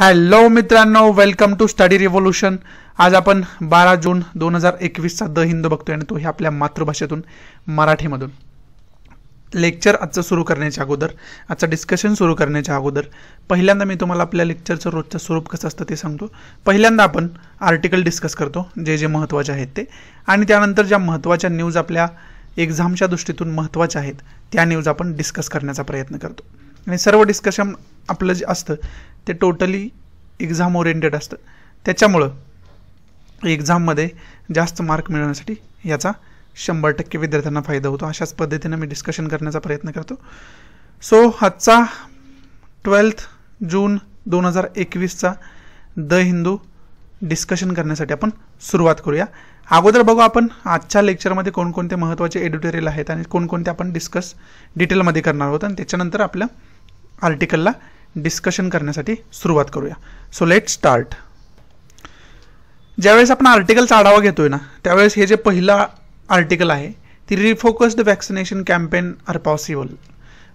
Hello मित्रांनो welcome to study revolution आज आपण बारा जून दोन हजार एकवीसचा द हिंदू बघतोय आणि तो हे आपल्या मातृभाषेतून मराठीमधून लेक्चर आजचं सुरू करण्याच्या अगोदर आजचं डिस्कशन सुरू करण्याच्या अगोदर पहिल्यांदा मी तुम्हाला आपल्या लेक्चरचं रोजचं स्वरूप कसं असतं ते सांगतो पहिल्यांदा आपण आर्टिकल डिस्कस करतो जे जे महत्त्वाचे आहेत ते आणि त्यानंतर ज्या महत्त्वाच्या न्यूज आपल्या एक्झामच्या दृष्टीतून महत्त्वाच्या आहेत त्या न्यूज आपण डिस्कस करण्याचा प्रयत्न करतो आणि सर्व डिस्कशन आपलं जे असतं ते टोटली एक्झाम ओरिएंटेड असतं त्याच्यामुळं एक्झाममध्ये जास्त मार्क मिळवण्यासाठी याचा शंभर टक्के विद्यार्थ्यांना फायदा होतो अशाच पद्धतीनं मी डिस्कशन करण्याचा प्रयत्न करतो सो आजचा ट्वेल्थ जून दोन हजार एकवीसचा द हिंदू डिस्कशन करण्यासाठी आपण सुरुवात करूया अगोदर बघू आपण आजच्या लेक्चरमध्ये कोणकोणते महत्त्वाचे एडिटोरियल आहेत आणि कोणकोणते आपण डिस्कस डिटेलमध्ये करणार आहोत आणि त्याच्यानंतर आपल्या आर्टिकलला डिस्कशन करण्यासाठी सुरुवात करूया सो लेट स्टार्ट ज्यावेळेस आपण आर्टिकलचा आढावा घेतोय ना त्यावेळेस हे जे पहिलं आर्टिकल आहे ती refocused vaccination campaign are possible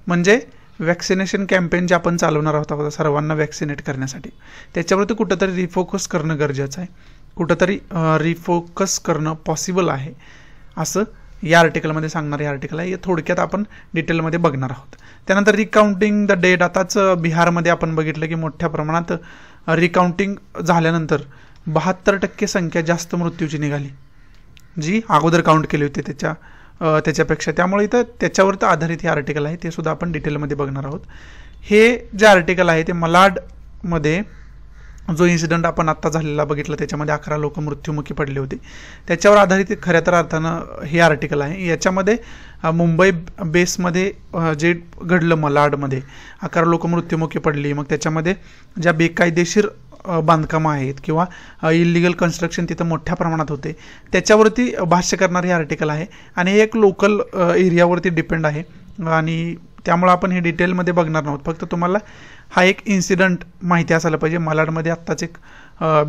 म्हणजे वॅक्सिनेशन कॅम्पेन जे आपण चालवणार आहोत सर्वांना वॅक्सिनेट करण्यासाठी त्याच्यावरती कुठंतरी रिफोकस करणं गरजेचं आहे कुठंतरी रिफोकस करणं पॉसिबल आहे असं या आर्टिकलमध्ये सांगणार हे आर्टिकल आहे थोडक्यात आपण डिटेलमध्ये बघणार आहोत त्यानंतर रिकाउंटिंग द डेट आताच बिहारमध्ये आपण बघितलं की मोठ्या प्रमाणात रिकाउंटिंग झाल्यानंतर बहात्तर टक्के संख्या जास्त मृत्यूची निघाली जी अगोदर काउंट केली होती त्याच्या त्याच्यापेक्षा त्यामुळे इथं त्याच्यावर तर आधारित हे आर्टिकल आहे ते सुद्धा आपण डिटेलमध्ये बघणार आहोत हे जे आर्टिकल आहे ते मलाडमध्ये जो इन्सिडंट आपण आत्ता झालेला बघितला त्याच्यामध्ये अकरा लोक मृत्युमुखी पडले होते त्याच्यावर आधारित खऱ्या तर अर्थानं हे आर्टिकल आहे याच्यामध्ये मुंबई बेसमध्ये जे घडलं मलाडमध्ये अकरा लोक मृत्युमुखी पडली मग त्याच्यामध्ये ज्या बेकायदेशीर बांधकामं आहेत किंवा इलिगल कन्स्ट्रक्शन तिथं मोठ्या प्रमाणात होते त्याच्यावरती भाष्य करणारे हे आर्टिकल आहे आणि हे एक लोकल एरियावरती डिपेंड आहे आणि त्यामुळं आपण हे डिटेलमध्ये बघणार आहोत फक्त तुम्हाला हा एक इन्सिडंट माहिती असायला पाहिजे मालाडमध्ये आत्ताच एक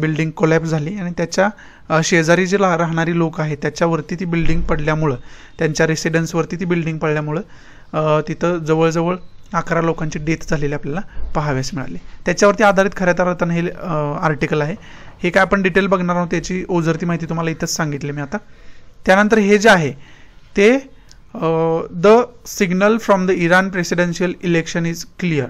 बिल्डिंग कोलॅप्स झाली आणि त्याच्या शेजारी जे राहणारी लोक आहेत त्याच्यावरती ती बिल्डिंग पडल्यामुळं त्यांच्या रेसिडेन्सवरती ती बिल्डिंग पडल्यामुळं तिथं जवळजवळ अकरा लोकांची डेथ झालेली आपल्याला पाहाव्यास मिळाली त्याच्यावरती आधारित खऱ्या तर हे आर्टिकल आहे हे काय आपण डिटेल बघणार आहोत त्याची ओझरती माहिती तुम्हाला इथंच सांगितली मी आता त्यानंतर हे जे आहे ते the signal from the Iran presidential election is clear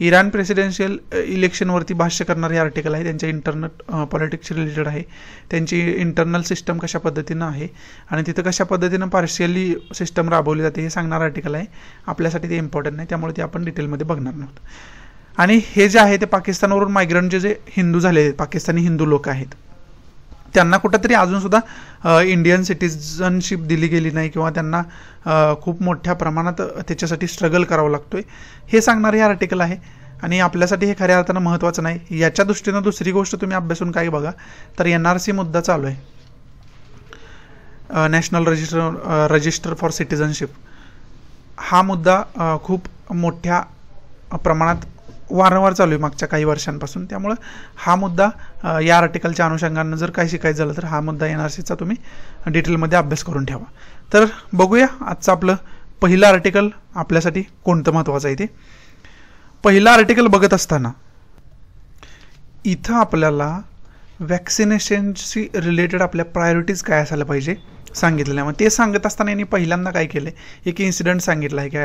Iran presidential इलेक्शनवरती भाष्य करणारे आर्टिकल आहे त्यांच्या इंटरनल पॉलिटिक्स रिलेटेड आहे त्यांची इंटरनल सिस्टम कशा पद्धतीनं आहे आणि तिथं कशा पद्धतीनं पार्शियली सिस्टम राबवली जाते हे सांगणारं आर्टिकल आहे आपल्यासाठी ते इम्पॉर्टंट नाही त्यामुळे ते आपण डिटेलमध्ये बघणार नव्हतं आणि हे जे आहे ते पाकिस्तानवरून मायग्रंट जे जे हिंदू झाले आहेत पाकिस्तानी हिंदू लोक आहेत त्यांना कुठंतरी अजूनसुद्धा इंडियन सिटिझनशिप दिली गेली नाही किंवा त्यांना खूप मोठ्या प्रमाणात त्याच्यासाठी स्ट्रगल करावं लागतोय हे सांगणारं हे आर्टिकल आहे आणि आपल्यासाठी हे खऱ्या अर्थानं महत्त्वाचं नाही याच्या दृष्टीनं दुसरी गोष्ट तुम्ही अभ्यासून काही बघा तर एन आर सी मुद्दा चालू आहे national register register for citizenship हा मुद्दा खूप मोठ्या प्रमाणात वारंवार चालू आहे मागच्या काही वर्षांपासून त्यामुळं हा मुद्दा या आर्टिकलच्या अनुषंगानं जर काही शिकायचं झालं तर हा मुद्दा एन आर सीचा तुम्ही डिटेलमध्ये अभ्यास करून ठेवा तर बघूया आजचं आपलं पहिलं आर्टिकल आपल्यासाठी कोणतं महत्त्वाचं आहे ते पहिलं आर्टिकल बघत असताना इथं आपल्याला वॅक्सिनेशनशी रिलेटेड आपल्या प्रायोरिटीज काय असायला पाहिजे सांगितलेल्या मग ते सांगत असताना यांनी पहिल्यांदा काय केलं आहे एक इन्सिडंट सांगितला आहे की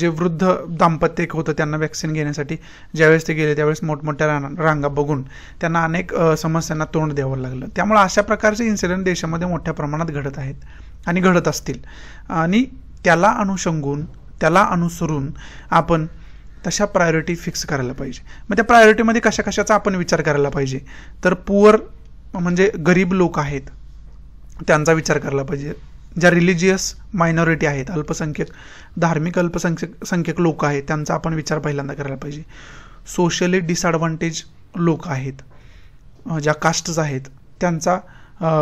जे वृद्ध दाम्पत्य होतं त्यांना वॅक्सिन घेण्यासाठी ज्यावेळेस ते गेले त्यावेळेस मोठमोठ्या रांगा बघून त्यांना अनेक समस्यांना तोंड द्यावं लागलं त्यामुळे अशा प्रकारचे इन्सिडेंट देशामध्ये मोठ्या प्रमाणात घडत आहेत आणि घडत असतील आणि त्याला अनुषंगून त्याला अनुसरून आपण तशा प्रायोरिटी फिक्स करायला पाहिजे मग त्या प्रायोरिटीमध्ये कशा कशाचा आपण विचार करायला पाहिजे तर पुअर म्हणजे गरीब लोक आहेत त्यांचा विचार करायला पाहिजे ज्या रिलिजियस मायनॉरिटी आहेत अल्पसंख्यक धार्मिक अल्पसंख्यक संख्यक लोक आहेत त्यांचा आपण विचार पहिल्यांदा करायला पाहिजे सोशली डिसएडवांटेज लोक आहेत ज्या कास्टज आहेत त्यांचा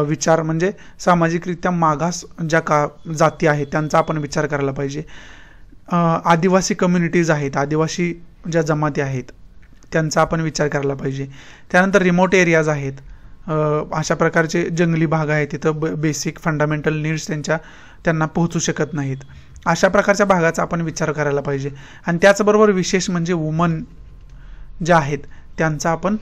विचार म्हणजे सामाजिकरित्या मागास ज्या का जाती आहेत त्यांचा आपण विचार करायला पाहिजे आदिवासी कम्युनिटीज आहेत आदिवासी ज्या जमाती आहेत त्यांचा आपण विचार करायला पाहिजे त्यानंतर रिमोट एरियाज आहेत अशा प्रकारचे जंगली भाग आहेत तिथं ब बेसिक फंडामेंटल नीड्स त्यांच्या त्यांना पोहोचू शकत नाहीत अशा प्रकारच्या भागाचा आपण विचार करायला पाहिजे आणि त्याचबरोबर विशेष म्हणजे वुमन ज्या आहेत त्यांचा आपण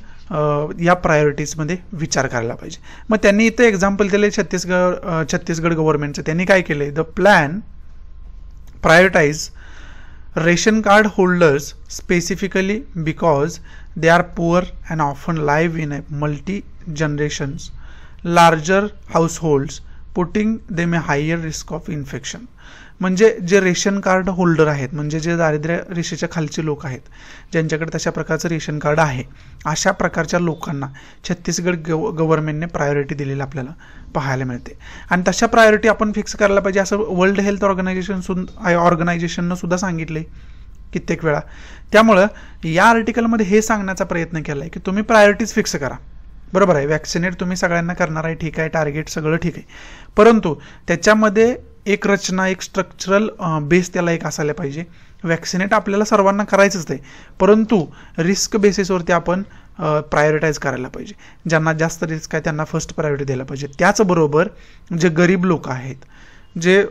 या प्रायोरिटीजमध्ये विचार करायला पाहिजे मग त्यांनी इथं एक्झाम्पल दिले छत्तीसगड छत्तीसगड गव्हर्नमेंटचं त्यांनी काय केलं the plan prioritise ration card holders specifically because they are poor and often live in a multi generations, larger households, putting them a higher risk of infection. म्हणजे जे रेशन कार्ड होल्डर आहेत म्हणजे जे दारिद्र्य रेषेच्या खालचे लोक आहेत ज्यांच्याकडे तशा प्रकारचं रेशन कार्ड आहे अशा प्रकारच्या लोकांना छत्तीसगड गव गव्हर्नमेंटने प्रायोरिटी दिलेली आपल्याला पाहायला मिळते आणि तशा प्रायोरिटी आपण फिक्स करायला पाहिजे असं वर्ल्ड हेल्थ ऑर्गनायझेशन सु ऑर्गनायझेशननं सुद्धा सांगितले कित्येक वेळा त्यामुळं या आर्टिकलमध्ये हे सांगण्याचा प्रयत्न केला आहे की तुम्ही प्रायोरिटीज फिक्स करा बरोबर आहे वॅक्सिनेट तुम्ही सगळ्यांना करणार आहे ठीक आहे टार्गेट सगळं ठीक आहे परंतु त्याच्यामध्ये एक रचना एक स्ट्रक्चरल बेस त्याला एक असायला पाहिजे वॅक्सिनेट आपल्याला सर्वांना करायचंच आहे परंतु रिस्क बेसिसवरती आपण प्रायोरिटाईज करायला पाहिजे ज्यांना जास्त रिस्क आहे त्यांना फर्स्ट प्रायोरिटी द्यायला पाहिजे त्याचबरोबर जे गरीब लोक आहेत जे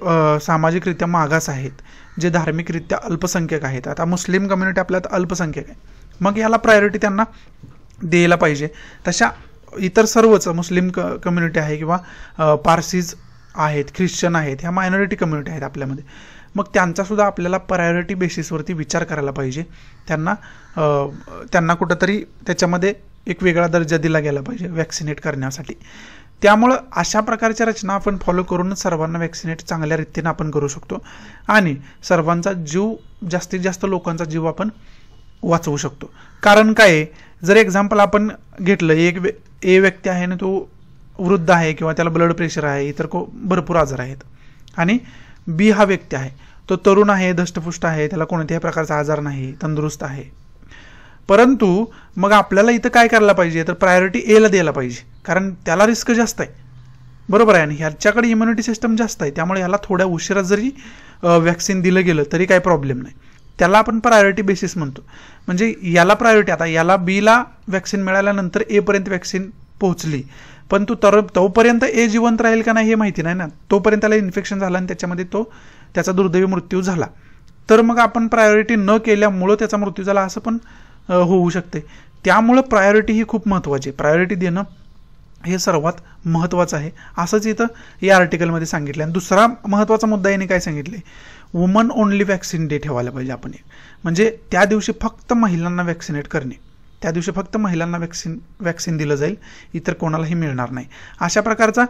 सामाजिकरित्या मागास आहेत जे धार्मिकरित्या अल्पसंख्यक आहेत आता मुस्लिम कम्युनिटी आपल्यात अल्पसंख्यक आहे मग याला प्रायोरिटी त्यांना द्यायला पाहिजे तशा इतर सर्वच मुस्लिम क कम्युनिटी आहे किंवा पारसीज आहेत ख्रिश्चन आहेत ह्या मायनॉरिटी कम्युनिटी आहेत आपल्यामध्ये मग त्यांचासुद्धा आपल्याला प्रायोरिटी बेसिसवरती विचार करायला पाहिजे त्यांना त्यांना कुठंतरी त्याच्यामध्ये एक वेगळा दर्जा दिला गेला पाहिजे वॅक्सिनेट करण्यासाठी त्यामुळं अशा प्रकारच्या रचना आपण फॉलो करूनच सर्वांना वॅक्सिनेट चांगल्या रीतीनं आपण करू शकतो आणि सर्वांचा जीव जास्तीत जास्त लोकांचा जीव आपण वाचवू शकतो कारण काय आहे जर एक्झाम्पल आपण घेतलं एक ए व्यक्ती आहे ना तो वृद्ध आहे किंवा त्याला ब्लड प्रेशर आहे इतर को भरपूर आजार आहेत आणि बी हा व्यक्ती आहे तो तरुण आहे धष्टपुष्ट आहे त्याला कोणत्याही प्रकारचा आजार नाही तंदुरुस्त आहे परंतु मग आपल्याला इथं काय करायला पाहिजे तर प्रायोरिटी एला द्यायला पाहिजे कारण त्याला रिस्क जास्त आहे बरोबर आहे आणि ह्याच्याकडे इम्युनिटी सिस्टम जास्त आहे त्यामुळे ह्याला थोड्या उशिरा जरी व्हॅक्सिन दिलं गेलं तरी काही प्रॉब्लेम नाही त्याला आपण प्रायोरिटी बेसिस म्हणतो म्हणजे याला प्रायोरिटी आता याला बीला वॅक्सिन मिळाल्यानंतर एपर्यंत वॅक्सिन पोहोचली पण तू तर तोपर्यंत ए जिवंत राहील का नाही हे माहिती नाही ना तोपर्यंत त्याला इन्फेक्शन झालं आणि त्याच्यामध्ये तो त्याचा दुर्दैवी मृत्यू झाला तर मग आपण प्रायोरिटी न केल्यामुळं त्याचा मृत्यू झाला असं पण होऊ शकते त्यामुळं प्रायोरिटी ही खूप महत्त्वाची आहे प्रायोरिटी देणं हे सर्वात महत्त्वाचं आहे असंच इथं या आर्टिकलमध्ये सांगितलं आणि दुसरा महत्त्वाचा मुद्दा याने काय सांगितले वुमन ओनली वॅक्सिन डे ठेवायला पाहिजे आपण एक म्हणजे त्या दिवशी फक्त महिलांना वॅक्सिनेट करणे त्या दिवशी फक्त महिलांना वॅक्सिन वॅक्सिन दिलं जाईल इतर कोणालाही मिळणार नाही अशा प्रकारचा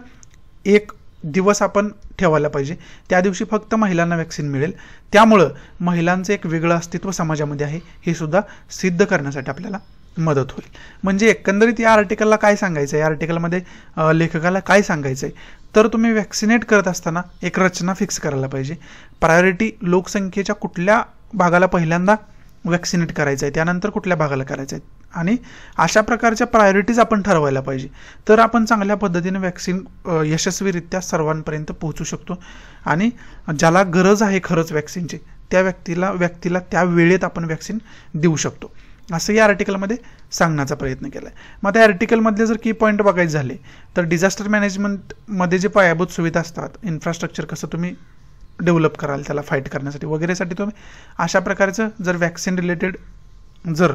एक दिवस आपण ठेवायला पाहिजे त्या दिवशी फक्त महिलांना वॅक्सिन मिळेल त्यामुळं महिलांचं एक वेगळं अस्तित्व समाजामध्ये आहे हे सुद्धा सिद्ध करण्यासाठी आपल्याला मदत होईल म्हणजे एकंदरीत या आर्टिकलला काय सांगायचं आहे या आर्टिकलमध्ये लेखकाला काय सांगायचं आहे तर तुम्ही वॅक्सिनेट करत असताना एक रचना फिक्स करायला पाहिजे प्रायोरिटी लोकसंख्येच्या कुठल्या भागाला पहिल्यांदा वॅक्सिनेट करायचं आहे त्यानंतर कुठल्या भागाला करायचं आहे आणि अशा प्रकारच्या प्रायोरिटीज आपण ठरवायला पाहिजे तर आपण चांगल्या पद्धतीने वॅक्सिन यशस्वीरित्या सर्वांपर्यंत पोहोचू शकतो आणि ज्याला गरज आहे खरंच वॅक्सिनची त्या व्यक्तीला व्यक्तीला त्या वेळेत आपण वॅक्सिन देऊ शकतो असं या आर्टिकलमध्ये सांगण्याचा प्रयत्न केला आहे मग त्या आर्टिकलमधले जर की पॉईंट बघायचे झाले तर डिझास्टर मॅनेजमेंटमध्ये जे पायाभूत सुविधा असतात इन्फ्रास्ट्रक्चर कसं तुम्ही डेव्हलप कराल त्याला फाईट करण्यासाठी वगैरेसाठी तुम्ही अशा प्रकारचं जर वॅक्सिन रिलेटेड जर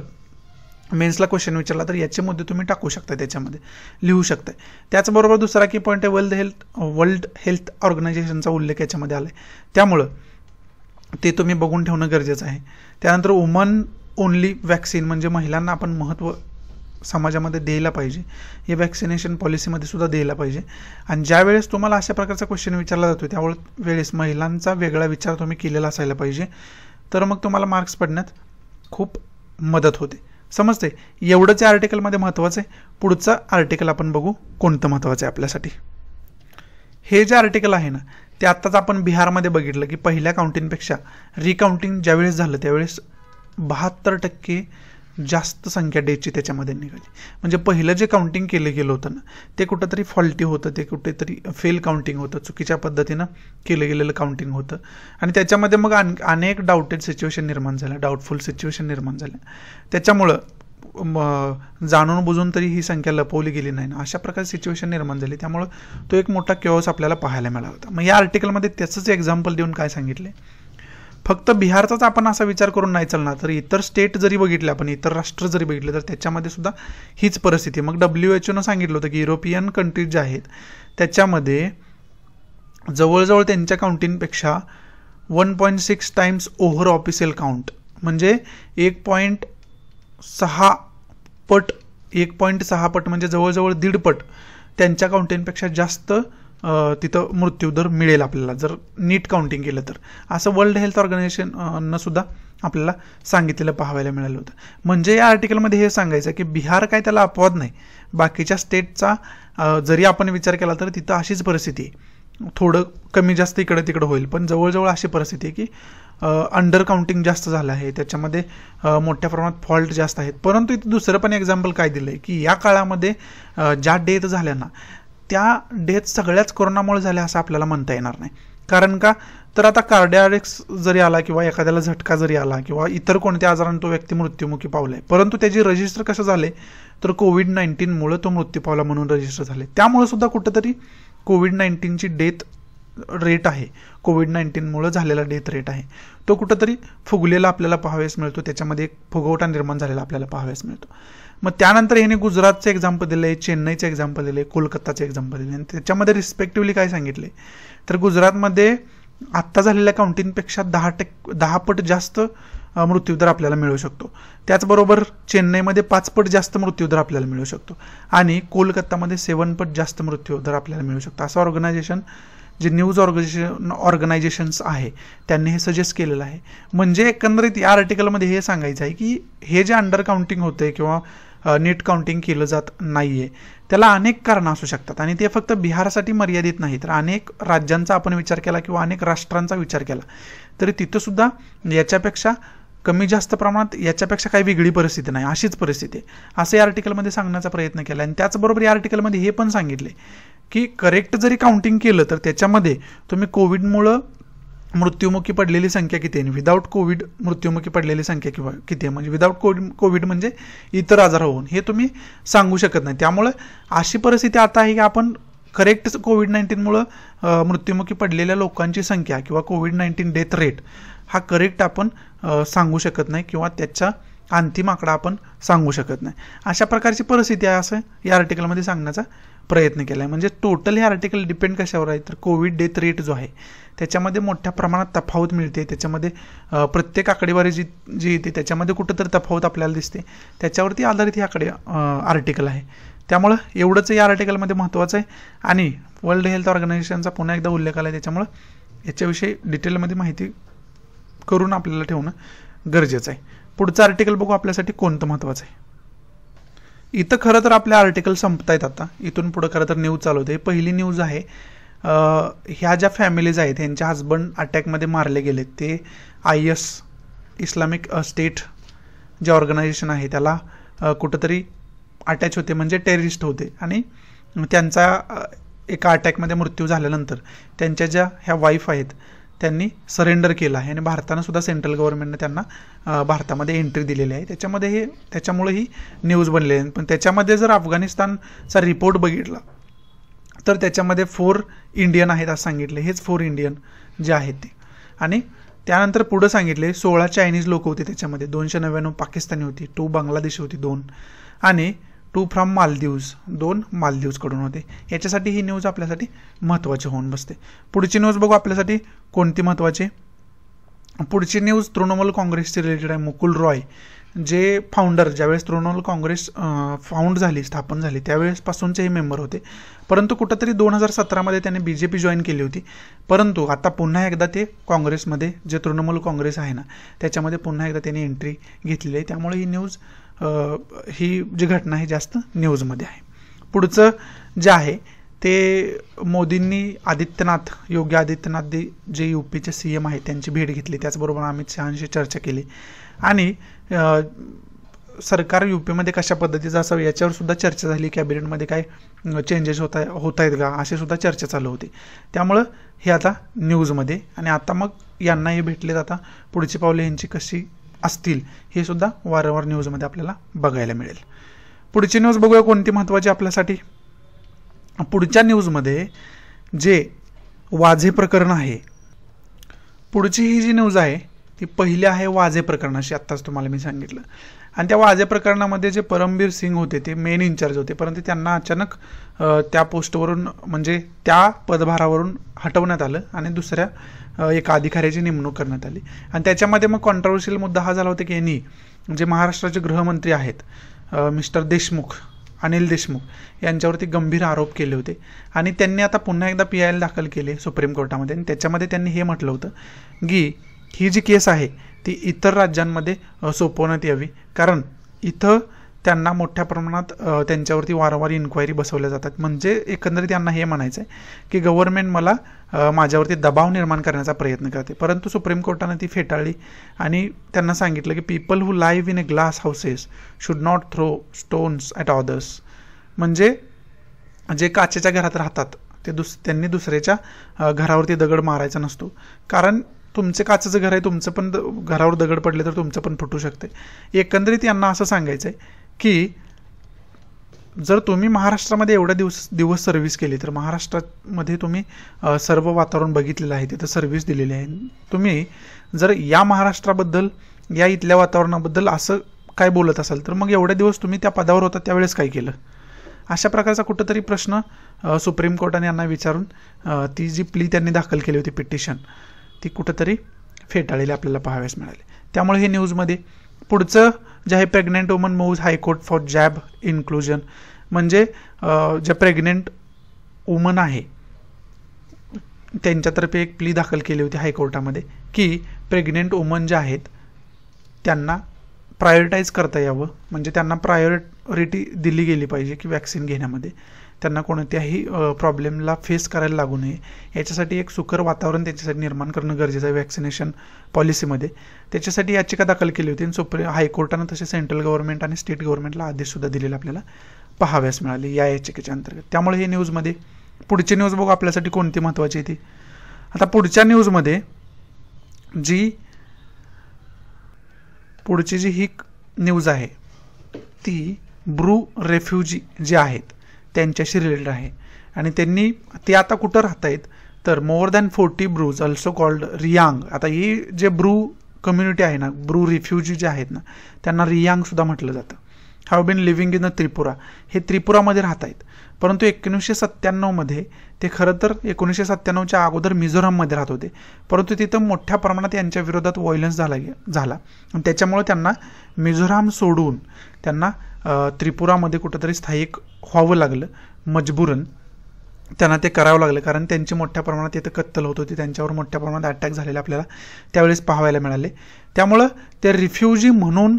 मेन्सला क्वेश्चन विचारला तर याचे मुद्दे तुम्ही टाकू शकता त्याच्यामध्ये लिहू शकता त्याचबरोबर दुसरा की पॉईंट आहे वर्ल्ड हेल्थ वर्ल्ड हेल्थ ऑर्गनायझेशनचा उल्लेख याच्यामध्ये आला आहे त्यामुळं ते तुम्ही बघून ठेवणं गरजेचं आहे त्यानंतर वुमन ओन्ली वॅक्सिन म्हणजे महिलांना आपण महत्त्व समाजामध्ये द्यायला पाहिजे हे वॅक्सिनेशन पॉलिसीमध्ये सुद्धा द्यायला पाहिजे आणि ज्यावेळेस तुम्हाला अशा प्रकारचा क्वेश्चन विचारला जातो त्या वेळेस महिलांचा वेगळा विचार तुम्ही केलेला असायला पाहिजे तर मग तुम्हाला मार्क्स पडण्यात खूप मदत होते समजते एवढंच या आर्टिकलमध्ये महत्त्वाचं आहे पुढचं आर्टिकल आपण बघू कोणतं महत्त्वाचं आहे आपल्यासाठी हे जे आर्टिकल आहे ना ते आत्ताच आपण बिहारमध्ये बघितलं की पहिल्या काउंटिंगपेक्षा रिकाउंटिंग ज्यावेळेस झालं त्यावेळेस बहात्तर टक्के जास्त संख्या डेची त्याच्यामध्ये निघाली म्हणजे पहिलं जे काउंटिंग केलं गेलं होतं ना ते कुठंतरी फॉल्टी होतं ते कुठेतरी फेल काउंटिंग होतं चुकीच्या पद्धतीनं केलं गेलेलं काउंटिंग होतं आणि त्याच्यामध्ये मग अनेक डाउटेड सिच्युएशन निर्माण झालं डाऊटफुल सिच्युएशन निर्माण झालं त्याच्यामुळं जाणून बुजून तरी ही संख्या लपवली गेली नाही ना अशा प्रकारे सिच्युएशन निर्माण झाली त्यामुळं तो एक मोठा केवस आपल्याला पाहायला मिळाला होता मग या आर्टिकलमध्ये त्याचंच एक्झाम्पल देऊन काय सांगितले फक्त बिहारचाच आपण असा विचार करून नाही चालणार तर इतर स्टेट जरी बघितले आपण इतर राष्ट्र जरी बघितले तर त्याच्यामध्ये सुद्धा हीच परिस्थिती मग डब्ल्यू एच ओनं सांगितलं होतं की युरोपियन कंट्रीज ज्या आहेत त्याच्यामध्ये जवळजवळ त्यांच्या काउंटिंगपेक्षा one point six times over official count म्हणजे एक पॉईंट सहा पट एक पॉईंट सहा पट म्हणजे जवळजवळ दीडपट त्यांच्या काउंटिंगपेक्षा जास्त तिथं मृत्यूदर मिळेल आपल्याला जर नीट काउंटिंग केलं तर असं वर्ल्ड हेल्थ न सुद्धा आपल्याला सांगितलेलं पाहायला मिळालं होतं म्हणजे या आर्टिकलमध्ये हे सांगायचं की बिहार काय त्याला अपवाद नाही बाकीच्या स्टेटचा जरी आपण विचार केला तर तिथं अशीच परिस्थिती आहे थोडं कमी जास्त इकडे तिकडे होईल पण जवळजवळ अशी परिस्थिती आहे की अंडर काउंटिंग जास्त झालं आहे त्याच्यामध्ये मोठ्या प्रमाणात फॉल्ट जास्त आहेत परंतु इथे दुसरं पण एक्झाम्पल काय दिलं आहे की या काळामध्ये ज्या डेथ झाल्या ना त्या डेथ सगळ्याच कोरोनामुळे झाल्या असं आपल्याला म्हणता येणार नाही कारण का तर आता कार्डियारेक्स जरी आला किंवा एखाद्याला झटका जरी आला किंवा इतर कोणत्या आजारान तो व्यक्ती मृत्यूमुखी पावला आहे परंतु त्याची रजिस्टर कसं झाले तर कोविड नाईन्टीनमुळे तो मृत्यू पावला म्हणून रजिस्टर झाले त्यामुळे सुद्धा कुठंतरी कोविड नाईन्टीनची डेथ रेट आहे कोविड मुळे झालेला डेथ रेट आहे तो कुठंतरी फुगलेला आपल्याला पाहावेस मिळतो त्याच्यामध्ये एक फुगवटा निर्माण झालेला आपल्याला पाहावेस मिळतो मग त्यानंतर याने गुजरातचं एक्झाम्पल दिलं आहे चेन्नईचं एक्झाम्पल दिलं आहे कोलकाताचं एक्झाम्पल दिलं आणि त्याच्यामध्ये रिस्पेक्टिव्हली काय सांगितले तर गुजरातमध्ये आत्ता झालेल्या काउंटींपेक्षा दहा टक्के दहा पट जास्त मृत्यूदर आपल्याला मिळू शकतो त्याचबरोबर चेन्नईमध्ये पाच पट जास्त मृत्यूदर आपल्याला मिळू शकतो आणि कोलकातामध्ये सेवन पट जास्त मृत्यूदर आपल्याला मिळू शकतो असं ऑर्गनायझेशन जे न्यूज ऑर्गनायझेशन ऑर्गनायझेशन्स आहे त्यांनी हे सजेस्ट केलेलं आहे म्हणजे एकंदरीत या आर्टिकलमध्ये हे सांगायचं आहे की हे जे अंडर काउंटिंग होते किंवा नीट काउंटिंग केलं जात नाही आहे त्याला अनेक कारणं असू शकतात आणि ते फक्त बिहारसाठी मर्यादित नाही तर अनेक राज्यांचा आपण विचार केला किंवा अनेक राष्ट्रांचा विचार केला तरी तिथंसुद्धा याच्यापेक्षा कमी जास्त प्रमाणात याच्यापेक्षा काही वेगळी परिस्थिती नाही अशीच परिस्थिती आहे असं या आर्टिकलमध्ये सांगण्याचा प्रयत्न केला आणि त्याचबरोबर या आर्टिकलमध्ये हे पण सांगितले की करेक्ट जरी काउंटिंग केलं तर त्याच्यामध्ये तुम्ही कोविडमुळं मृत्युमुखी पडलेली संख्या किती आहे विदाऊट कोविड मृत्युमुखी पडलेली संख्या किंवा किती आहे म्हणजे विदाऊट कोविड कोविड म्हणजे इतर आजार होऊन हे तुम्ही सांगू शकत नाही त्यामुळं अशी परिस्थिती आता आहे की आपण करेक्ट कोविड नाईन्टीनमुळं मृत्युमुखी पडलेल्या लोकांची संख्या किंवा कोविड नाईन्टीन डेथ रेट हा करेक्ट आपण सांगू शकत नाही किंवा त्याच्या अंतिम आकडा आपण सांगू शकत नाही अशा प्रकारची परिस्थिती आहे असं या आर्टिकलमध्ये सांगण्याचा प्रयत्न केला आहे म्हणजे टोटल हे आर्टिकल डिपेंड कशावर आहे तर कोविड डेथ रेट जो आहे त्याच्यामध्ये मोठ्या प्रमाणात तफावत मिळते त्याच्यामध्ये प्रत्येक आकडेवारी जी जी येते त्याच्यामध्ये कुठंतरी तफावत आपल्याला दिसते त्याच्यावरती आधारित ही आकडे आर्टिकल आहे त्यामुळं एवढंच या आर्टिकलमध्ये महत्त्वाचं आहे आणि वर्ल्ड हेल्थ ऑर्गनायझेशनचा पुन्हा एकदा उल्लेख आला आहे त्याच्यामुळं याच्याविषयी डिटेलमध्ये माहिती करून आपल्याला ठेवणं गरजेचं आहे पुढचं आर्टिकल बघू आपल्यासाठी कोणतं महत्त्वाचं आहे इथं खरं तर आपल्या आर्टिकल संपतायत आता इथून पुढं खरं तर न्यूज चालू होते पहिली न्यूज आहे ह्या ज्या फॅमिलीज आहेत ह्यांच्या हजबंड अटॅकमध्ये मारले गेले ते आय एस इस्लामिक स्टेट जे ऑर्गनायझेशन आहे त्याला कुठंतरी अटॅच होते म्हणजे टेररिस्ट होते आणि त्यांचा एका अटॅकमध्ये मृत्यू झाल्यानंतर त्यांच्या ज्या ह्या वाईफ आहेत त्यांनी सरेंडर केलं आहे आणि भारतानं सुद्धा सेंट्रल गव्हर्नमेंटने त्यांना भारतामध्ये एंट्री दिलेली आहे त्याच्यामध्ये हे त्याच्यामुळे ही न्यूज बनलेले पण त्याच्यामध्ये जर अफगाणिस्तानचा रिपोर्ट बघितला तर त्याच्यामध्ये फोर इंडियन आहेत असं सांगितले हेच फोर इंडियन जे आहेत ते आणि त्यानंतर पुढं सांगितले सोळा चायनीज लोक होते त्याच्यामध्ये दोनशे नव्याण्णव पाकिस्तानी होती टू बांगलादेशी होती दोन आणि टू फ्रॉम मालदीव्ज दोन मालदीवजकडून होते याच्यासाठी ही न्यूज आपल्यासाठी महत्त्वाची होऊन बसते पुढची न्यूज बघू आपल्यासाठी कोणती महत्त्वाची पुढची न्यूज तृणमूल काँग्रेसची रिलेटेड आहे मुकुल रॉय जे फाउंडर ज्यावेळेस तृणमूल काँग्रेस फाउंड झाली स्थापन झाली त्यावेळेसपासूनचे हे मेंबर होते परंतु कुठंतरी दोन हजार सतरामध्ये त्याने बी जे पी जॉईन केली होती परंतु आता पुन्हा एकदा ते काँग्रेसमध्ये जे तृणमूल काँग्रेस आहे ना त्याच्यामध्ये पुन्हा एकदा त्यांनी एंट्री घेतली आहे त्यामुळे ही न्यूज ही जी घटना ही जास्त न्यूजमध्ये आहे पुढचं जे आहे ते मोदींनी आदित्यनाथ योगी आदित्यनाथ जे यू पीचे सी एम आहेत त्यांची भेट घेतली त्याचबरोबर अमित शहाशी चर्चा केली आणि सरकार यू पीमध्ये कशा पद्धतीचं असावं याच्यावर सुद्धा चर्चा झाली कॅबिनेटमध्ये काय चेंजेस होता होत आहेत का अशी सुद्धा चर्चा चालू होती त्यामुळं हे आता न्यूजमध्ये आणि आता मग यांनाही भेटले जाता पुढची पावले यांची कशी असतील हे सुद्धा वारंवार न्यूजमध्ये आपल्याला बघायला मिळेल पुढची न्यूज बघूया कोणती महत्वाची आपल्यासाठी पुढच्या न्यूजमध्ये जे वाझे प्रकरण आहे पुढची ही जी न्यूज आहे ती पहिली आहे वाझे प्रकरणाशी आत्ताच तुम्हाला मी सांगितलं आणि त्या वाझे प्रकरणामध्ये जे परमबीर सिंग होते ते मेन इन्चार्ज होते परंतु त्यांना अचानक त्या पोस्टवरून म्हणजे त्या पदभारावरून हटवण्यात आलं आणि दुसऱ्या एका अधिकाऱ्याची नेमणूक करण्यात आली आणि त्याच्यामध्ये मग कॉन्ट्रोवर्शियल मुद्दा हा झाला होता की यांनी जे महाराष्ट्राचे गृहमंत्री आहेत मिस्टर देशमुख अनिल देशमुख यांच्यावरती गंभीर आरोप केले होते आणि त्यांनी आता पुन्हा एकदा पी आय एल दाखल केले सुप्रीम कोर्टामध्ये आणि त्याच्यामध्ये त्यांनी हे म्हटलं होतं की ही जी केस आहे ती इतर राज्यांमध्ये सोपवण्यात यावी कारण इथं त्यांना मोठ्या प्रमाणात त्यांच्यावरती वारंवार इन्क्वायरी बसवल्या जातात म्हणजे एकंदरीत त्यांना हे म्हणायचं आहे की गव्हर्नमेंट मला माझ्यावरती दबाव निर्माण करण्याचा प्रयत्न करते परंतु सुप्रीम कोर्टाने ती फेटाळली आणि त्यांना सांगितलं की people who live in a glass houses should not throw stones at others म्हणजे जे काचेच्या घरात राहतात ते दुस त्यांनी दुसऱ्याच्या घरावरती दगड मारायचा नसतो कारण तुमचे काचेचं घर आहे तुमचं पण घरावर दगड पडले तर तुमचं पण फुटू शकते एकंदरीत यांना असं सांगायचं आहे की जर तुम्ही महाराष्ट्रामध्ये एवढ्या दिवस दिवस सर्व्हिस केली तर महाराष्ट्रामध्ये तुम्ही सर्व वातावरण बघितलेलं आहे तिथं सर्व्हिस दिलेली आहे तुम्ही जर या महाराष्ट्राबद्दल या इथल्या वातावरणाबद्दल असं काय बोलत असाल तर मग एवढे दिवस तुम्ही त्या पदावर होता त्यावेळेस काय केलं अशा प्रकारचा कुठंतरी प्रश्न सुप्रीम कोर्टाने यांना विचारून ती जी प्ली त्यांनी दाखल केली होती पिटिशन ती कुठंतरी फेटाळलेली आपल्याला पाहाव्यास मिळाली त्यामुळे हे न्यूजमध्ये पुढचं जे आहे pregnant woman moves high court for jab inclusion म्हणजे जे प्रेग्नेंट वुमन आहे त्यांच्यातर्फे एक प्ली दाखल केली होती हायकोर्टामध्ये की प्रेग्नेंट वुमन जे आहेत त्यांना प्रायोरिटाईज करता यावं म्हणजे त्यांना प्रायोरिटी दिली गेली पाहिजे की वॅक्सिन घेण्यामध्ये त्यांना कोणत्याही प्रॉब्लेमला फेस करायला लागू नये याच्यासाठी एक सुकर वातावरण त्याच्यासाठी निर्माण करणं गरजेचं आहे वॅक्सिनेशन पॉलिसीमध्ये त्याच्यासाठी याचिका दाखल केली होती सुप्रीम हायकोर्टानं तसे सेंट्रल गव्हर्नमेंट आणि स्टेट गव्हर्नमेंटला आदेशसुद्धा दिलेला आपल्याला पहाव्यास मिळाले या याचिकेच्या अंतर्गत त्यामुळे हे न्यूजमध्ये पुढची न्यूज बघू आपल्यासाठी कोणती महत्त्वाची आहे ती आता पुढच्या न्यूजमध्ये जी पुढची जी ही न्यूज आहे ती ब्रू रेफ्युजी जे आहेत त्यांच्याशी रिलेटेड आहे आणि त्यांनी ते आता कुठं राहत आहेत तर more than forty Brus also called Reang आता ही जे ब्रू कम्युनिटी आहे ना ब्रू रिफ्युजी जे आहेत ना त्यांना रियांग सुद्धा म्हटलं जातं have been living in a Tripura हे त्रिपुरामध्ये राहत आहेत परंतु एकोणीसशे सत्त्याण्णवमध्ये ते खरं तर एकोणीसशे सत्त्याण्णवच्या अगोदर मिझोराममध्ये राहत होते परंतु तिथं मोठ्या प्रमाणात यांच्या विरोधात व्हायलन्स झाला झाला त्याच्यामुळे त्यांना मिझोराम सोडून त्यांना त्रिपुरामध्ये कुठंतरी स्थायिक व्हावं लागलं मजबूरन त्यांना ते करावं लागलं कारण त्यांची मोठ्या प्रमाणात तिथं कत्तल होत होती त्यांच्यावर मोठ्या प्रमाणात अटॅक झालेले आपल्याला त्यावेळेस पाहायला मिळाले त्यामुळं ते रिफ्युजी म्हणून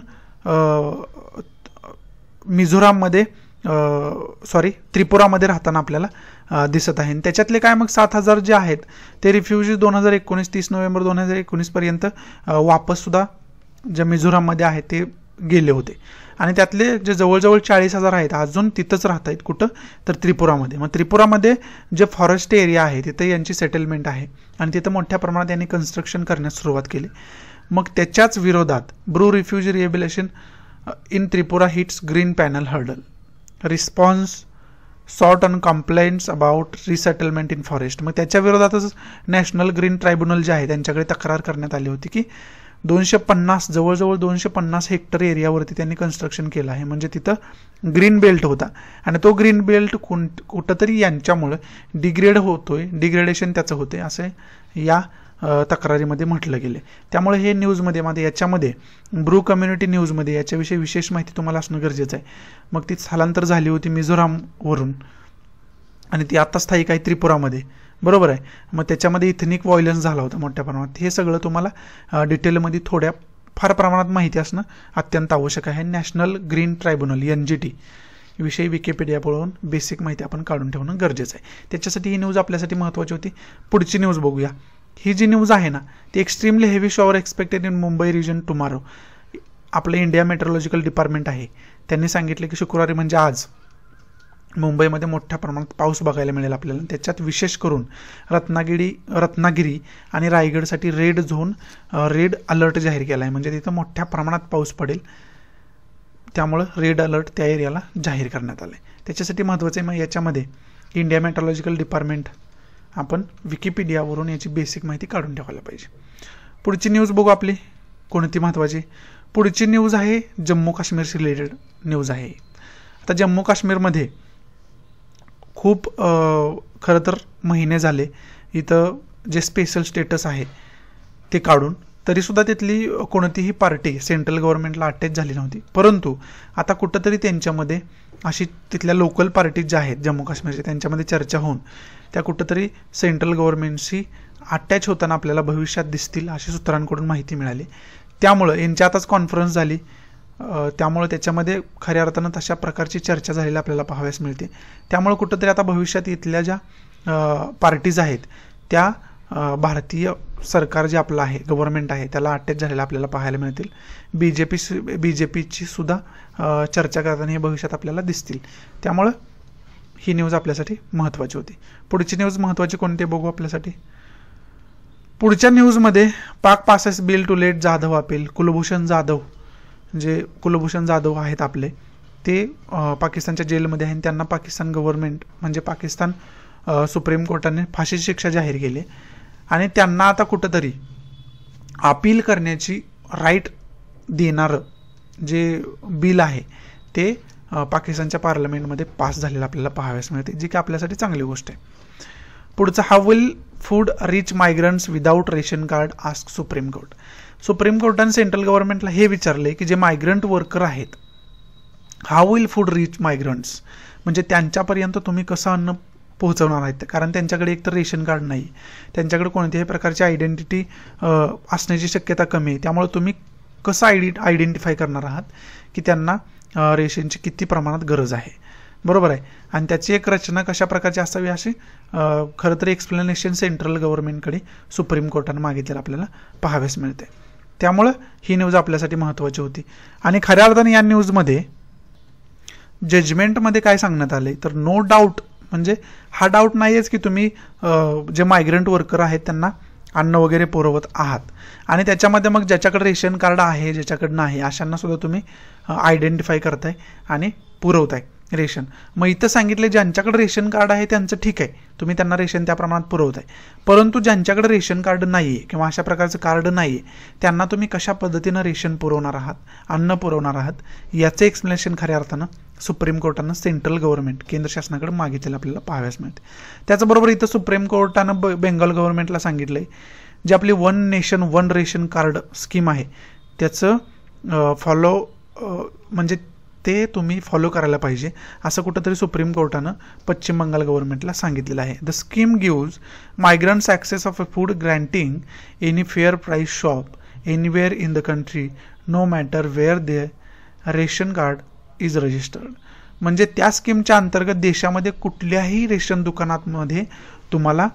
मिझोराममध्ये सॉरी त्रिपुरामध्ये राहताना आपल्याला दिसत आहे त्याच्यातले काय मग सात हजार जे आहेत ते रिफ्युजी दोन हजार एकोणीस तीस नोव्हेंबर दोन हजार एकोणीसपर्यंत वापससुद्धा जे मिझोराममध्ये आहे ते गेले होते आणि त्यातले जे जवळजवळ चाळीस हजार आहेत अजून तिथंच राहत आहेत कुठं तर त्रिपुरामध्ये मग त्रिपुरामध्ये जे फॉरेस्ट एरिया आहे तिथे यांची सेटलमेंट आहे आणि तिथं मोठ्या प्रमाणात यांनी कन्स्ट्रक्शन करण्यास सुरुवात केली मग त्याच्याच विरोधात Bru refugee rehabilitation in Tripura hits green panel hurdle response sought on complaints about resettlement in forest मग त्याच्या विरोधातच नॅशनल ग्रीन ट्रायब्युनल जे आहे त्यांच्याकडे तक्रार करण्यात आली होती की दोनशे पन्नास जवळजवळ दोनशे पन्नास हेक्टर एरियावरती त्यांनी कन्स्ट्रक्शन केलं आहे म्हणजे तिथं ग्रीन बेल्ट होता आणि तो ग्रीन बेल्ट कोण कुठंतरी यांच्यामुळं डिग्रेड होतोय डिग्रेडेशन त्याचं होते असे या तक्रारीमध्ये म्हटलं गेले त्यामुळे हे न्यूजमध्ये माझे याच्यामध्ये ब्रू कम्युनिटी न्यूजमध्ये याच्याविषयी विशेष माहिती तुम्हाला असणं गरजेचं आहे मग ती स्थलांतर झाली होती मिझोरामवरून आणि ती आत्ता स्थायिक आहे त्रिपुरामध्ये बरोबर आहे मग त्याच्यामध्ये इथनिक व्हायलन्स झाला होता मोठ्या प्रमाणात हे सगळं तुम्हाला डिटेलमध्ये थोड्या फार प्रमाणात माहिती असणं अत्यंत आवश्यक आहे national green tribunal N G T विषयी बेसिक माहिती आपण काढून ठेवणं गरजेचं आहे त्याच्यासाठी ही न्यूज आपल्यासाठी महत्त्वाची होती पुढची न्यूज बघूया ही जी न्यूज आहे ना ती extremely heavy shower expected in Mumbai region tomorrow आपले इंडिया मेट्रोलॉजिकल डिपार्टमेंट आहे त्यांनी सांगितलं की शुक्रवारी म्हणजे आज मुंबईमध्ये मोठ्या प्रमाणात पाऊस बघायला मिळेल आपल्याला त्याच्यात विशेष करून रत्नागिरी रत्नागिरी आणि रायगडसाठी रेड झोन रेड अलर्ट जाहीर केला आहे म्हणजे तिथं मोठ्या प्रमाणात पाऊस पडेल त्यामुळं रेड अलर्ट त्या एरियाला जाहीर करण्यात आलं आहे त्याच्यासाठी महत्त्वाचे आहे मग याच्यामध्ये इंडिया मेट्रोलॉजिकल डिपार्टमेंट आपण विकिपीडियावरून याची बेसिक माहिती काढून ठेवायला पाहिजे पुढची न्यूज बघू आपली कोणती महत्वाची पुढची न्यूज आहे जम्मू काश्मीरशी रिलेटेड न्यूज आहे आता जम्मू काश्मीरमध्ये खूप खरं तर महिने झाले इथं जे स्पेशल स्टेटस आहे ते काढून तरीसुद्धा तिथली कोणतीही पार्टी सेंट्रल गव्हर्नमेंटला अटॅच झाली नव्हती परंतु आता कुठंतरी त्यांच्यामध्ये अशी तिथल्या लोकल पार्टीज ज्या आहेत जम्मू काश्मीरच्या त्यांच्यामध्ये चर्चा होऊन त्या कुठंतरी सेंट्रल गव्हर्नमेंटशी अटॅच होताना आपल्याला भविष्यात दिसतील अशी सूत्रांकडून माहिती मिळाली त्यामुळं यांची आताच कॉन्फरन्स झाली त्यामुळे त्याच्यामध्ये खऱ्या अर्थानं तशा प्रकारची चर्चा झालेली आपल्याला पाहाव्यास मिळते त्यामुळे कुठंतरी आता भविष्यात इथल्या ज्या पार्टीज आहेत त्या भारतीय सरकार जे आपलं आहे गव्हर्नमेंट आहे त्याला अटॅच झालेलं आपल्याला पाहायला मिळतील B J P B J पीची सुद्धा चर्चा करताना हे भविष्यात आपल्याला दिसतील त्यामुळं ही न्यूज आपल्यासाठी महत्त्वाची होती पुढची न्यूज महत्त्वाची कोणती बघू आपल्यासाठी पुढच्या न्यूजमध्ये Pak passes bill to let Jadhav appeal Kulbhushan Jadhav जे कुलभूषण जाधव आहेत आपले ते पाकिस्तानच्या जेलमध्ये आहेत त्यांना पाकिस्तान गव्हर्नमेंट म्हणजे पाकिस्तान सुप्रीम कोर्टाने फाशीची शिक्षा जाहीर केली आणि त्यांना आता कुठंतरी अपील करण्याची राईट देणारं जे बिल आहे ते पाकिस्तानच्या पार्लमेंटमध्ये पास झालेलं आपल्याला पाहाव्यास मिळते जी की आपल्यासाठी चांगली गोष्ट आहे पुढचं हा will food reach migrants without ration card ask supreme court supreme कोर्टाने सेंट्रल गव्हर्नमेंटला हे विचारले की जे मायग्रंट वर्कर आहेत हा विल फूड रिच मायग्रंट्स म्हणजे त्यांच्यापर्यंत तुम्ही कसं अन्न पोहोचवणार आहेत कारण त्यांच्याकडे एकतर रेशन कार्ड नाही त्यांच्याकडे कोणत्याही प्रकारची आयडेंटिटी असण्याची शक्यता कमी आहे त्यामुळे तुम्ही कसं आयडी आयडेंटिफाय करणार आहात की त्यांना रेशनची किती प्रमाणात गरज आहे बरोबर आहे आणि त्याची एक रचना कशा प्रकारची असावी अशी खरं तर एक्सप्लेनेशन सेंट्रल गव्हर्नमेंटकडे सुप्रीम कोर्टानं मागितलेलं आपल्याला पाहावेच मिळते त्यामुळं ही न्यूज आपल्यासाठी महत्त्वाची होती आणि खऱ्या अर्थाने या न्यूजमध्ये जजमेंटमध्ये काय सांगण्यात आले तर नो डाऊट म्हणजे हा डाऊट नाही आहेच की तुम्ही जे मायग्रंट वर्कर आहेत त्यांना अन्न वगैरे पुरवत आहात आणि त्याच्यामध्ये मग ज्याच्याकडे रेशन कार्ड आहे ज्याच्याकडनं आहे अशांना सुद्धा तुम्ही आयडेंटिफाय करताय आणि पुरवताय रेशन मग इथं सांगितले ज्यांच्याकडे रेशन कार्ड आहे त्यांचं ठीक आहे तुम्ही त्यांना रेशन त्या प्रमाणात पुरवताय परंतु ज्यांच्याकडे रेशन कार्ड नाही आहे किंवा अशा प्रकारचं कार्ड नाही आहे त्यांना तुम्ही कशा पद्धतीनं रेशन पुरवणार आहात अन्न पुरवणार आहात याचं एक्सप्लेनेशन खऱ्या अर्थानं सुप्रीम कोर्टानं सेंट्रल गव्हर्नमेंट केंद्र शासनाकडे मागितलेलं आपल्याला पाहाव्यास मिळते त्याचबरोबर इथं सुप्रीम कोर्टानं ब बेंगॉल गव्हर्नमेंटला सांगितलं आहे जे आपली one nation one ration card scheme आहे त्याचं फॉलो म्हणजे ते तुम्ही फॉलो करायला पाहिजे असं कुठंतरी सुप्रीम कोर्टानं पश्चिम बंगाल गव्हर्नमेंटला सांगितलेलं आहे the scheme gives migrants access of a food granting any fair price shop anywhere in the country no matter where they ration card is registered म्हणजे त्या स्कीमच्या अंतर्गत देशामध्ये कुठल्याही रेशन दुकानातमध्ये तुम्हाला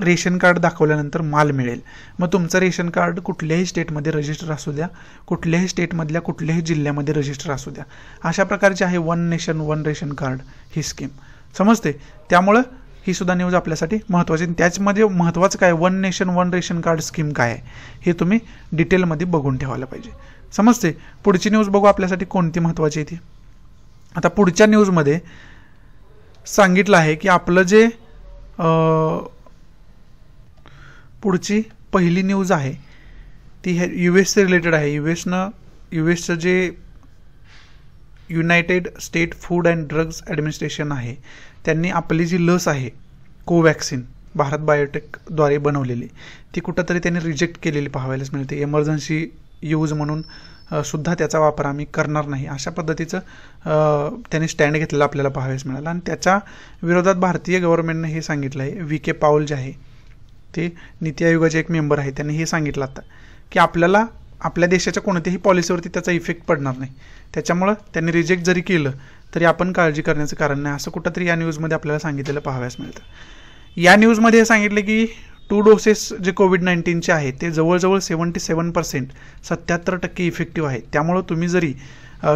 रेशन कार्ड दाखवल्यानंतर माल मिळेल मग तुमचं रेशन कार्ड कुठल्याही स्टेटमध्ये रजिस्टर असू द्या कुठल्याही स्टेटमधल्या कुठल्याही जिल्ह्यामध्ये रजिस्टर असू द्या अशा प्रकारची आहे one nation one ration card ही स्कीम समजते त्यामुळं ही सुद्धा न्यूज आपल्यासाठी महत्त्वाची त्याचमध्ये महत्त्वाचं काय one nation one ration card scheme काय आहे हे तुम्ही डिटेलमध्ये बघून ठेवायला पाहिजे समजते पुढची न्यूज बघू आपल्यासाठी कोणती महत्त्वाची आहे ती आता पुढच्या न्यूजमध्ये सांगितलं आहे की आपलं जे पुढची पहिली न्यूज आहे ती हे यू एसचे रिलेटेड आहे यू एसनं यू एसचं जे United State food and drugs administration आहे त्यांनी आपली जी लस आहे कोवॅक्सिन भारत बायोटेकद्वारे बनवलेली ती कुठंतरी त्यांनी रिजेक्ट केलेली पाहायलाच मिळते एमर्जन्सी यूज म्हणून सुद्धा त्याचा वापर आम्ही करणार नाही अशा पद्धतीचं त्यांनी स्टँड घेतलेलं आपल्याला पाहावयास मिळालं आणि त्याच्या विरोधात भारतीय गव्हर्नमेंटने हे सांगितलं आहे व्ही के पाऊल जे आहे ते नीती आयोगाचे एक मेंबर आहे त्यांनी हे सांगितलं आता की आपल्याला आपल्या देशाच्या कोणत्याही पॉलिसीवरती त्याचा इफेक्ट पडणार नाही त्याच्यामुळं त्यांनी रिजेक्ट जरी केलं तरी आपण काळजी करण्याचं कारण नाही असं कुठंतरी या न्यूजमध्ये आपल्याला सांगितलेलं पाहाव्यास मिळतं या न्यूजमध्ये हे सांगितलं की टू डोसेस जे कोविड नाईन्टीनचे आहेत ते जवळजवळ सेवन्टी सेवन पर्सेंट सत्याहत्तर टक्के इफेक्टिव्ह आहे त्यामुळं तुम्ही जरी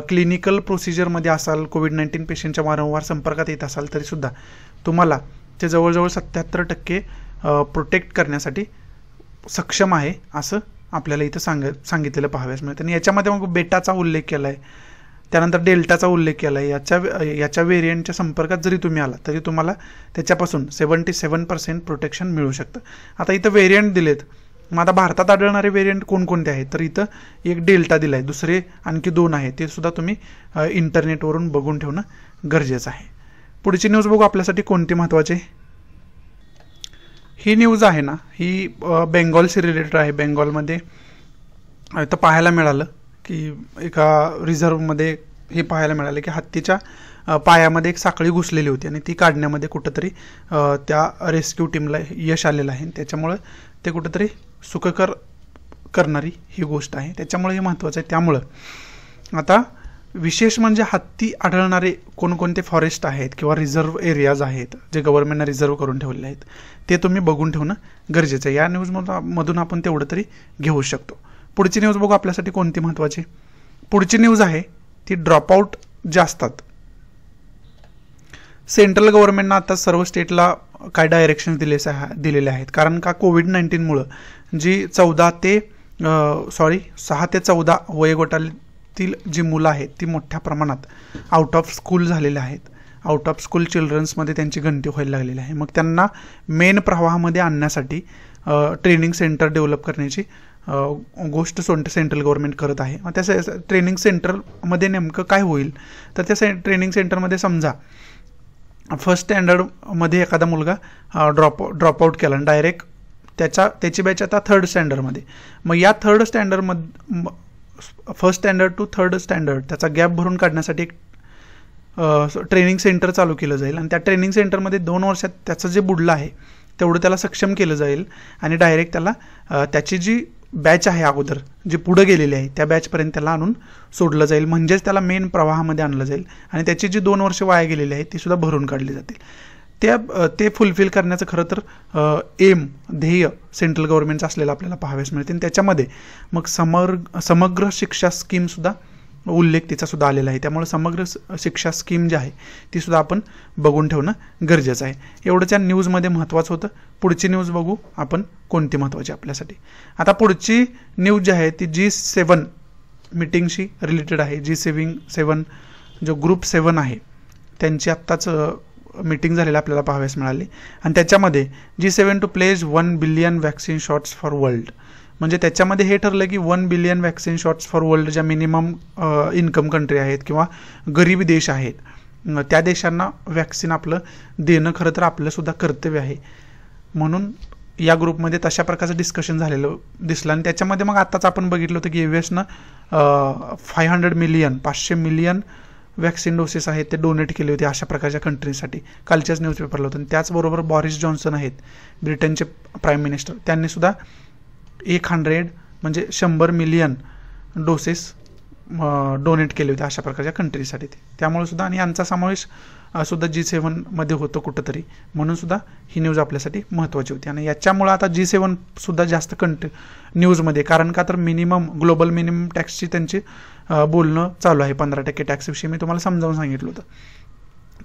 क्लिनिकल प्रोसिजरमध्ये असाल कोविड नाईन्टीन पेशंटच्या वारंवार संपर्कात येत असाल तरीसुद्धा तुम्हाला ते जवळजवळ सत्याहत्तर टक्के प्रोटेक्ट करण्यासाठी सक्षम आहे असं आपल्याला इथं सांग सांगितलेलं पाहाव्यास मिळतं आणि याच्यामध्ये मग बेटाचा उल्लेख केला आहे त्यानंतर डेल्टाचा उल्लेख केला आहे याच्या याच्या वेरियंटच्या संपर्कात जरी तुम्ही आला तरी तुम्हाला त्याच्यापासून सेवन्टी सेवन पर्सेंट प्रोटेक्शन मिळू शकतं आता इथं व्हेरियंट दिलेत मग आता भारतात आढळणारे वेरियंट कोणकोणते आहेत तर इथं एक डेल्टा दिला आहे दुसरे आणखी दोन आहे ते सुद्धा तुम्ही इंटरनेटवरून बघून ठेवणं गरजेचं आहे पुढची न्यूज बघू आपल्यासाठी कोणती महत्त्वाची ही न्यूज आहे ना ही बेंगॉलशी रिलेटेड आहे बेंगॉलमध्ये तर पाहायला मिळालं की एका रिझर्वमध्ये हे पाहायला मिळालं की हत्तीच्या पायामध्ये एक साखळी घुसलेली होती आणि ती काढण्यामध्ये कुठंतरी त्या रेस्क्यू टीमला यश आलेलं आहे त्याच्यामुळं ते कुठंतरी सुखकर करणारी ही गोष्ट आहे त्याच्यामुळे हे महत्त्वाचं आहे त्यामुळं आता विशेष म्हणजे हत्ती आढळणारे कोणकोणते फॉरेस्ट आहेत किंवा रिझर्व एरियाज आहेत जे गव्हर्नमेंटनं रिझर्व करून ठेवले आहेत ते तुम्ही बघून ठेवणं गरजेचं आहे या न्यूजमधून मधून आपण तेवढं तरी घेऊ शकतो पुढची न्यूज बघू आपल्यासाठी कोणती महत्त्वाची पुढची न्यूज आहे ती ड्रॉपआउट जे असतात सेंट्रल गव्हर्नमेंटनं आता सर्व स्टेटला काय डायरेक्शन दिले दिलेले आहेत कारण का कोविड नाईन्टीनमुळं जी चौदा ते सॉरी सहा ते चौदा वयोगटाली तील जी मुलं आहेत ती मोठ्या प्रमाणात आउट ऑफ स्कूल झालेले आहेत आउट ऑफ स्कूल चिल्ड्रन्समध्ये त्यांची गणती व्हायला लागलेली आहे मग त्यांना मेन प्रवाहामध्ये आणण्यासाठी ट्रेनिंग सेंटर डेव्हलप करण्याची गोष्ट सोंट सेंट्रल गव्हर्नमेंट करत आहे मग त्या ट्रेनिंग सेंटरमध्ये नेमकं काय होईल तर त्या से ट्रेनिंग सेंटरमध्ये समजा फर्स्ट स्टँडर्डमध्ये एखादा मुलगा ड्रॉप ड्रॉप आऊट केला डायरेक्ट त्याच्या त्याची बॅच आता थर्ड स्टँडर्डमध्ये मग या थर्ड स्टँडर्डमध first standard to third standard त्याचा गॅप भरून काढण्यासाठी एक ट्रेनिंग सेंटर चालू केलं जाईल आणि त्या ट्रेनिंग सेंटरमध्ये दोन वर्षात त्याचं जे बुडलं आहे तेवढं त्याला सक्षम केलं जाईल आणि डायरेक्ट त्याला त्याची जी बॅच आहे अगोदर जी पुढं गेलेली आहे त्या बॅचपर्यंत त्याला आणून सोडलं जाईल म्हणजेच त्याला मेन प्रवाहामध्ये आणलं जाईल आणि त्याची जी दोन वर्ष वाया गेलेली आहे ती सुद्धा भरून काढली जातील त्या ते फुलफिल करण्याचं खरं तर एम ध्येय सेंट्रल गव्हर्नमेंटचं असलेलं आपल्याला पाहावेच मिळते आणि त्याच्यामध्ये मग समर समग्र शिक्षा स्कीमसुद्धा उल्लेख तिचासुद्धा आलेला आहे त्यामुळे समग्र शिक्षा स्कीम जी आहे तीसुद्धा आपण बघून ठेवणं गरजेचं आहे एवढं त्या न्यूजमध्ये महत्त्वाचं होतं पुढची न्यूज बघू आपण कोणती महत्त्वाची आपल्यासाठी आता पुढची न्यूज जी आहे ती जी सेवन मिटिंगशी रिलेटेड आहे जी सेविंग सेवन जो ग्रुप सेवन आहे त्यांची आत्ताच मीटिंग झालेलं आपल्याला पाहाव्यास मिळाले आणि त्याच्यामध्ये G seven to pledge one billion vaccine shots for world म्हणजे त्याच्यामध्ये हे ठरलं की one billion vaccine shots for world ज्या मिनिमम इन्कम कंट्री आहेत किंवा गरीब देश आहेत त्या देशांना वॅक्सिन आपलं देणं खरं तर आपलंसुद्धा कर्तव्य आहे म्हणून या ग्रुपमध्ये तशा प्रकारचं डिस्कशन झालेलं दिसलं आणि त्याच्यामध्ये मग आत्ताच आपण बघितलं होतं की एव्हीएसनं फाय हंड्रेड मिलियन पाचशे मिलियन वॅक्सिन डोसेस आहेत ते डोनेट केले होते अशा प्रकारच्या कंट्रीसाठी कालच्याच न्यूजपेपरला होतं आणि त्याचबरोबर बॉरिस जॉन्सन आहेत ब्रिटनचे प्राईम मिनिस्टर त्यांनीसुद्धा एक हंड्रेड म्हणजे शंभर मिलियन डोसेस डोनेट केले होते अशा प्रकारच्या कंट्रीसाठी ते त्यामुळे सुद्धा आणि यांचा समावेश सुद्धा जी सेवनमध्ये होतो कुठंतरी म्हणून सुद्धा ही न्यूज आपल्यासाठी महत्त्वाची होती आणि याच्यामुळं आता जी सेवन सुद्धा जास्त कंट न्यूजमध्ये कारण का तर मिनिमम ग्लोबल मिनिमम टॅक्सची त्यांची बोलणं चालू आहे पंधरा टक्के टॅक्सविषयी मी तुम्हाला समजावून सांगितलं होतं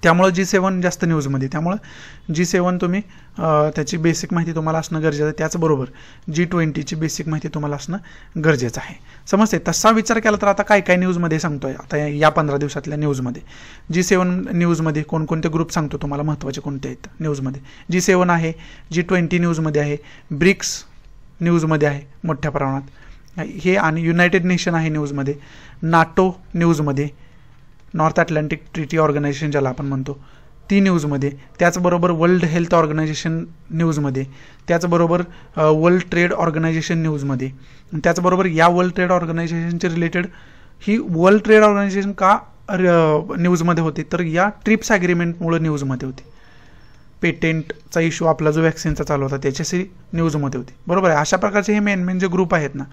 त्यामुळं जी सेवन जास्त न्यूजमध्ये त्यामुळं जी सेवन तुम्ही त्याची बेसिक माहिती तुम्हाला असणं गरजेचं आहे त्याचबरोबर जी ट्वेंटीची बेसिक माहिती तुम्हाला असणं गरजेचं आहे समजते तसा विचार केला तर आता काय काय न्यूजमध्ये सांगतो आहे आता या पंधरा दिवसातल्या न्यूजमध्ये जी सेवन न्यूजमध्ये कोणकोणते ग्रुप सांगतो तुम्हाला महत्त्वाचे कोणते आहेत न्यूजमध्ये जी सेवन आहे जी ट्वेंटी न्यूजमध्ये आहे ब्रिक्स न्यूजमध्ये आहे मोठ्या प्रमाणात हे आणि युनायटेड नेशन आहे न्यूजमध्ये नाटो न्यूजमध्ये नॉर्थ अटलांटिक ट्रिटी ऑर्गनायझेशन ज्याला आपण म्हणतो ती न्यूजमध्ये त्याचबरोबर वर्ल्ड हेल्थ ऑर्गनायझेशन न्यूजमध्ये त्याचबरोबर वर्ल्ड ट्रेड ऑर्गनायझेशन न्यूजमध्ये त्याचबरोबर या वर्ल्ड ट्रेड ऑर्गनायझेशनचे रिलेटेड ही वर्ल्ड ट्रेड ऑर्गनायझेशन का न्यूजमध्ये होते तर या ट्रिप्स ॲग्रीमेंटमुळे न्यूजमध्ये होते पेटेंटचा इश्यू आपला जो वॅक्सिनचा चालू होता त्याच्याशी न्यूजमध्ये होती बरोबर आहे अशा प्रकारचे हे मेन मेन जे ग्रुप आहेत ना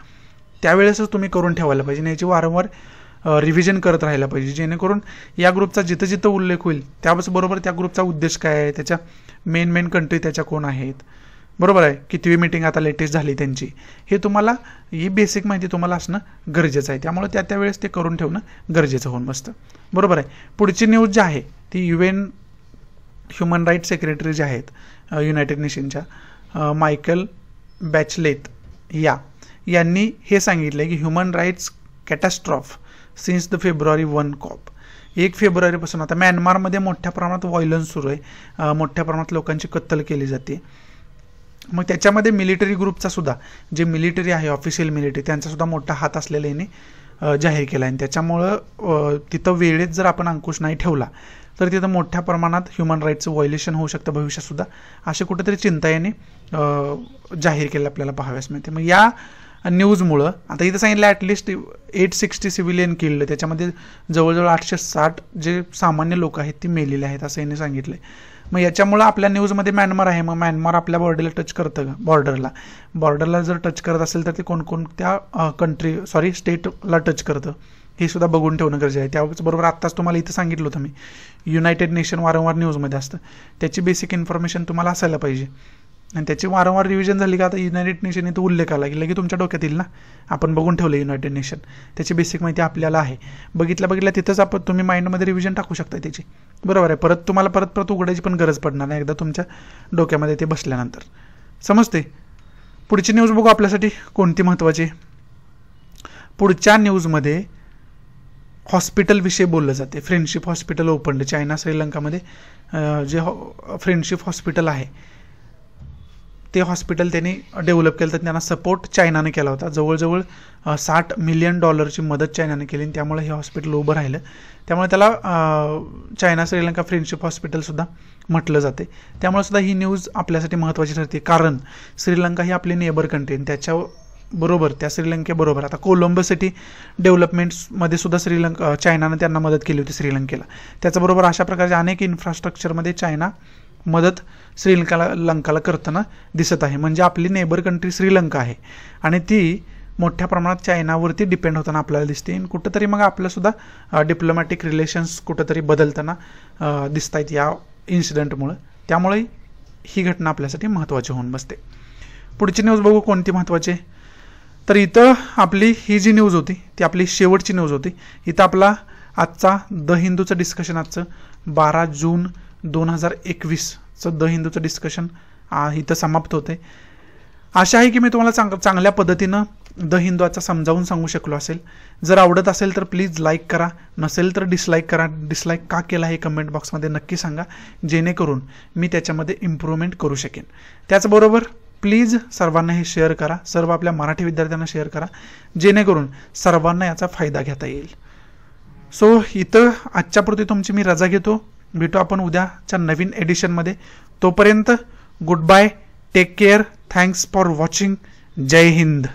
त्यावेळेसच तुम्ही करून ठेवायला पाहिजे याची वारंवार रिव्हिजन करत राहायला पाहिजे जेणेकरून या ग्रुपचा जिथं जिथं उल्लेख होईल त्याचबरोबर त्या ग्रुपचा उद्देश काय आहे त्याच्या मेन मेन कंट्री त्याच्या कोण आहेत बरोबर आहे कितवी मीटिंग आता लेटेस्ट झाली त्यांची हे तुम्हाला ही बेसिक माहिती तुम्हाला असणं गरजेचं आहे त्यामुळे त्या त्यावेळेस ते करून ठेवणं गरजेचं होऊन बसतं बरोबर आहे पुढची न्यूज जी आहे ती U N human right secretary जे आहेत युनायटेड नेशनच्या मायकल बॅचलेत या यांनी हे सांगितलं की human rights catastrophe since the February one coup एक फेब्रुवारीपासून आता म्यानमारमध्ये मोठ्या प्रमाणात व्हायलन्स सुरू आहे मोठ्या प्रमाणात लोकांची कत्तल केली जाते मग त्याच्यामध्ये मिलिटरी ग्रुपचा सुद्धा जे मिलिटरी आहे ऑफिशियल मिलिटरी त्यांचा सुद्धा मोठा हात असलेला याने जाहीर केला आणि त्याच्यामुळं तिथं वेळेत जर आपण अंकुश नाही ठेवला तर तिथं मोठ्या प्रमाणात ह्युमन राईटचं व्हायलेशन होऊ शकतं भविष्यातसुद्धा अशी कुठेतरी चिंता याने जाहीर केलं आपल्याला पाहाव्यास मिळते मग या न्यूजमुळं आता इथं सांगितलं at least eight sixty civilian killed त्याच्यामध्ये जवळजवळ आठशे साठ जे सामान्य लोक आहेत ती मेलेले आहेत असं यांनी सांगितलं मग याच्यामुळं आपल्या न्यूजमध्ये म्यानमार आहे मग म्यानमार आपल्या बॉर्डरला टच करतं का बॉर्डरला बॉर्डरला जर टच करत असेल तर ते कोणकोणत्या कंट्री सॉरी स्टेटला टच करतं हे सुद्धा बघून ठेवणं गरजेचं आहे त्याबरोबर आत्ताच तुम्हाला इथं सांगितलं होतं मी युनायटेड नेशन वारंवार न्यूजमध्ये असतं त्याची बेसिक इन्फॉर्मेशन तुम्हाला असायला पाहिजे आणि त्याची वारंवार रिव्हिजन झाली का आता युनायटेड नेशन इथं उल्लेख आला की लगेच तुमच्या डोक्यात येईल ना आपण बघून ठेवलं युनायटेड नेशन त्याची बेसिक माहिती आपल्याला आहे बघितल्या बघितल्या तिथंच आपण तुम्ही माइंडमध्ये रिव्हिजन टाकू शकता त्याची बरोबर आहे परत तुम्हाला परत परत उघडायची पण गरज पडणार नाही एकदा तुमच्या डोक्यामध्ये ते बसल्यानंतर समजते पुढची न्यूज बघू आपल्यासाठी कोणती महत्त्वाची पुढच्या न्यूजमध्ये हॉस्पिटलविषयी बोललं जाते फ्रेंडशिप हॉस्पिटल ओपन चायना श्रीलंकामध्ये जे हॉ फ्रेंडशिप हॉस्पिटल आहे ते हॉस्पिटल त्यांनी डेव्हलप केलं तर त्यांना सपोर्ट चायनाने केला होता जवळजवळ साठ मिलियन डॉलरची मदत चायनाने केली आणि त्यामुळे हे हॉस्पिटल उभं राहिलं त्यामुळे त्याला चायना श्रीलंका फ्रेंडशिप हॉस्पिटलसुद्धा म्हटलं जाते त्यामुळे सुद्धा ही न्यूज आपल्यासाठी महत्त्वाची ठरते कारण श्रीलंका ही आपली नेबर कंट्री आणि त्याच्या बरोबर त्या श्रीलंकेबरोबर आता कोलंबो सिटी डेव्हलपमेंट्समध्ये सुद्धा श्रीलंका चायनानं त्यांना मदत केली होती श्रीलंकेला त्याचबरोबर अशा प्रकारच्या अनेक इन्फ्रास्ट्रक्चरमध्ये चायना मदत श्रीलंकाला लंकाला करताना दिसत आहे म्हणजे आपली नेबर कंट्री श्रीलंका आहे आणि ती मोठ्या प्रमाणात चायनावरती डिपेंड होताना आपल्याला दिसते कुठंतरी मग आपल्यासुद्धा डिप्लोमॅटिक रिलेशन्स कुठंतरी बदलताना दिसत आहेत या इन्सिडेंटमुळं त्यामुळे ही घटना आपल्यासाठी महत्त्वाची होऊन बसते पुढची न्यूज बघू कोणती महत्त्वाची तर इथं आपली ही जी न्यूज होती ती आपली शेवटची न्यूज होती इथं आपला आजचा द हिंदूचं डिस्कशन आजचं बारा जून दोन हजार एकवीसचं द हिंदूचं डिस्कशन इथं समाप्त होते आशा आहे की मी तुम्हाला चांग चांगल्या पद्धतीनं द हिंदूचा समजावून सांगू शकलो असेल जर आवडत असेल तर प्लीज लाईक करा नसेल तर डिसलाईक करा डिसलाईक का केला हे कमेंट बॉक्समध्ये नक्की सांगा जेणेकरून मी त्याच्यामध्ये इम्प्रूव्हमेंट करू शकेन त्याचबरोबर प्लीज सर्वांना हे शेअर करा सर्व आपल्या मराठी विद्यार्थ्यांना शेअर करा जेणेकरून सर्वांना याचा फायदा घेता येईल सो इथं आजच्यापुरती तुमची मी रजा घेतो भेटू आपण उद्याच्या नवीन एडिशनमध्ये तोपर्यंत good bye take care thanks for watching जय हिंद